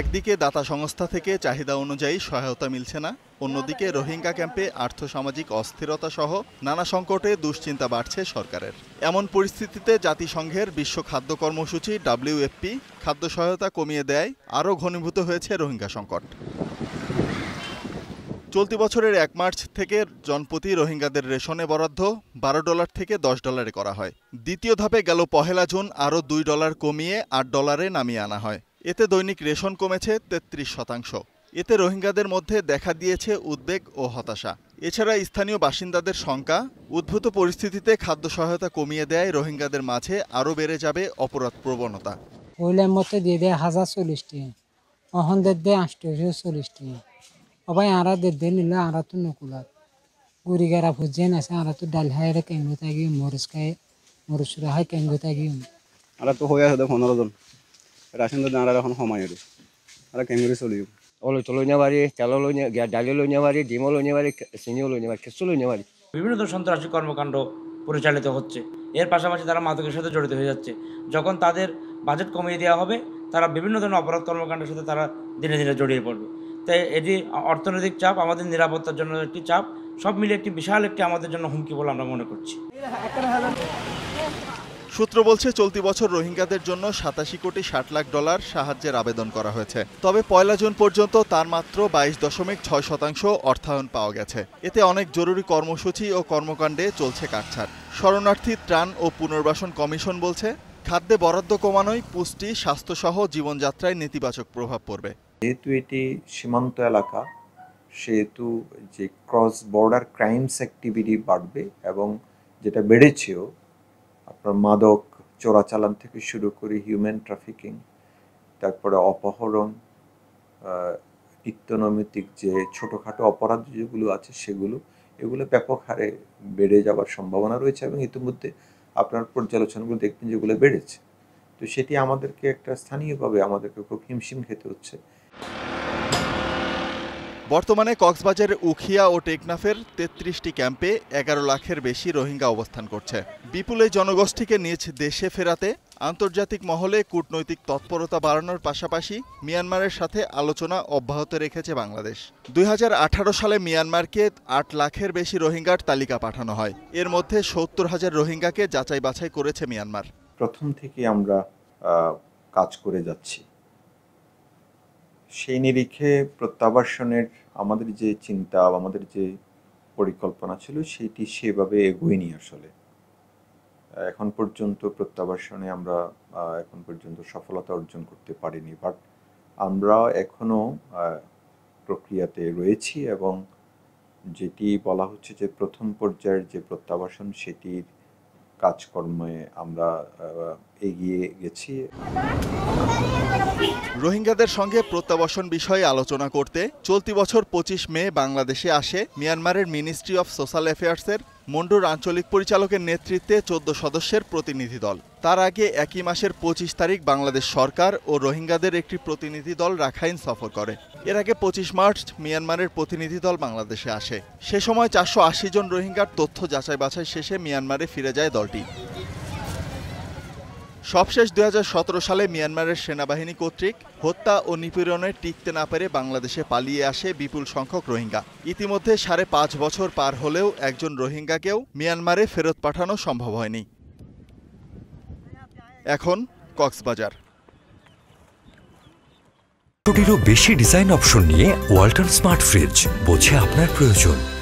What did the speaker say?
একদিকে দাতা সংস্থা থেকে চাহিদা অনুযায়ী সহায়তা মিলছে না অন্যদিকে রোহিঙ্গা ক্যাম্পে আর্থসামাজিক অস্থিরতা সহ নানা সংকটে দুশ্চিন্তা বাড়ছে সরকারের এমন পরিস্থিতিতে জাতিসংঘের বিশ্ব খাদ্য কর্মসূচি ডাব্লিউএফপি খাদ্য সহায়তা কমিয়ে দেয় আরও ঘনীভূত হয়েছে রোহিঙ্গা সংকট চলতি বছরের এক মার্চ থেকে জনপ্রতি রোহিঙ্গাদের রেশনে বরাদ্দ বারো ডলার থেকে দশ ডলারে করা হয় দ্বিতীয় ধাপে গেল পহেলা জুন আরও দুই ডলার কমিয়ে আট ডলারে নামিয়ে আনা হয় এতে দৈনিক রেশন কমেছে ৩৩ শতাংশ এতে রোহিঙ্গাদের মধ্যে দেখা দিয়েছে উদ্বেগ ও হতাশা এছাড়া স্থানীয় বাসিন্দাদের শঙ্কা উদ্ভূত পরিস্থিতিতে খাদ্য সহায়তা কমিয়ে দেয় রোহিঙ্গাদের মাঝে আরও বেড়ে যাবে অপরাধ প্রবণতা ওইলার মতো দিয়ে দেয় হাজার চল্লিশটি অহনদের দেয় আষ্টশো চল্লিশটি অবাই আরা দেড় দিয়ে নিলে আরা তো নকুলাত গুড়ি গারা ভুজিয়ে আছে আরা তো ডাল হাই কেঙ্গু থাকি মরিচ খাই মরিচ হয় কেঙ্গু থাকি আরা তো হয়ে আছে পনেরো জন রাশনটা দাঁড়ালে এখন সময় চলি অলু তো লইনে পারি তেলও লইনে ডালি লইনে পারি ডিমও লইনে পারি চিনিও লইনে পারি লইনে পারি বিভিন্ন ধরনের সন্ত্রাসী কর্মকাণ্ড পরিচালিত হচ্ছে এর পাশাপাশি তারা মাদকের সাথে জড়িত হয়ে যাচ্ছে যখন তাদের বাজেট কমিয়ে দেওয়া হবে তারা বিভিন্ন ধরনের অপরাধ কর্মকাণ্ডের সাথে তারা দিনে দিনে জড়িয়ে পড়বে তাই এটি অর্থনৈতিক চাপ আমাদের নিরাপত্তার জন্য একটি চাপ সব মিলে একটি বিশাল একটি আমাদের জন্য হুমকি বলে আমরা মনে করছি সূত্র বলছে চলতি বছর রোহিঙ্গাদের জন্য সাতাশি কোটি ষাট লাখ ডলার সাহায্যের আবেদন করা হয়েছে তবে পয়লা জুন পর্যন্ত তার মাত্র বাইশ দশমিক ছয় শতাংশ অর্থায়ন পাওয়া গেছে এতে অনেক জরুরি কর্মসূচি ও কর্মকাণ্ডে চলছে কাটছাড় শরণার্থী ত্রাণ ও পুনর্বাসন কমিশন বলছে খাদ্যে বরাদ্দ কমানোই পুষ্টি স্বাস্থ্যসহ জীবনযাত্রায় নেতিবাচক প্রভাব পড়বে যেহেতু এটি সীমান্ত এলাকা সেহেতু যে ক্রস বর্ডার ক্রাইমস অ্যাক্টিভিটি বাড়বে এবং যেটা বেড়েছেও আপনার মাদক চোরাচালান থেকে শুরু করে হিউম্যান ট্রাফিকিং তারপরে অপহরণ নিত্যনৈমিত্তিক যে ছোটোখাটো অপরাধ যেগুলো আছে সেগুলো এগুলো ব্যাপক হারে বেড়ে যাওয়ার সম্ভাবনা রয়েছে এবং ইতিমধ্যে আপনার পর্যালোচনাগুলো দেখবেন যেগুলো বেড়েছে তো সেটি আমাদেরকে একটা স্থানীয়ভাবে আমাদেরকে খুব হিমশিম খেতে হচ্ছে বর্তমানে কক্সবাজারের উখিয়া ও টেকনাফের তেত্রিশটি ক্যাম্পে এগারো লাখের বেশি রোহিঙ্গা অবস্থান করছে বিপুল এই জনগোষ্ঠীকে নিজ দেশে ফেরাতে আন্তর্জাতিক মহলে কূটনৈতিক তৎপরতা বাড়ানোর পাশাপাশি মিয়ানমারের সাথে আলোচনা অব্যাহত রেখেছে বাংলাদেশ দুই সালে মিয়ানমারকে আট লাখের বেশি রোহিঙ্গার তালিকা পাঠানো হয় এর মধ্যে সত্তর হাজার রোহিঙ্গাকে যাচাই বাছাই করেছে মিয়ানমার প্রথম থেকে আমরা কাজ করে যাচ্ছি সেই নিরিখে প্রত্যাবাসনের আমাদের যে চিন্তা বা আমাদের যে পরিকল্পনা ছিল সেটি সেভাবে এগোয়নি আসলে এখন পর্যন্ত প্রত্যাবাসনে আমরা এখন পর্যন্ত সফলতা অর্জন করতে পারিনি বাট আমরা এখনও প্রক্রিয়াতে রয়েছি এবং যেটি বলা হচ্ছে যে প্রথম পর্যায়ের যে প্রত্যাবাসন সেটির কাজকর্মে আমরা এগিয়ে গেছি রোহিঙ্গাদের সঙ্গে প্রত্যাবাসন বিষয়ে আলোচনা করতে চলতি বছর পঁচিশ মে বাংলাদেশে আসে মিয়ানমারের মিনিস্ট্রি অফ সোশ্যাল অ্যাফেয়ার্সের মন্ডুর আঞ্চলিক পরিচালকের নেতৃত্বে চোদ্দ সদস্যের প্রতিনিধি দল তার আগে একই মাসের পঁচিশ তারিখ বাংলাদেশ সরকার ও রোহিঙ্গাদের একটি প্রতিনিধি দল রাখাইন সফর করে এর আগে পঁচিশ মার্চ মিয়ানমারের প্রতিনিধি দল বাংলাদেশে আসে সে সময় চারশো জন রোহিঙ্গার তথ্য যাচাই বাছাই শেষে মিয়ানমারে ফিরে যায় দলটি সবশেষ দু সালে মিয়ানমারের সেনাবাহিনী কর্তৃক হত্যা ও নিপীড়নে টিকতে না পেরে বাংলাদেশে পালিয়ে আসে বিপুল সংখ্যক রোহিঙ্গা ইতিমধ্যে সাড়ে পাঁচ বছর পার হলেও একজন রোহিঙ্গাকেও মিয়ানমারে ফেরত পাঠানো সম্ভব হয়নি এখন কক্সবাজার টিরও বেশি ডিজাইন অপশন নিয়ে ওয়াল্টন স্মার্ট ফ্রিজ বোঝে আপনার প্রয়োজন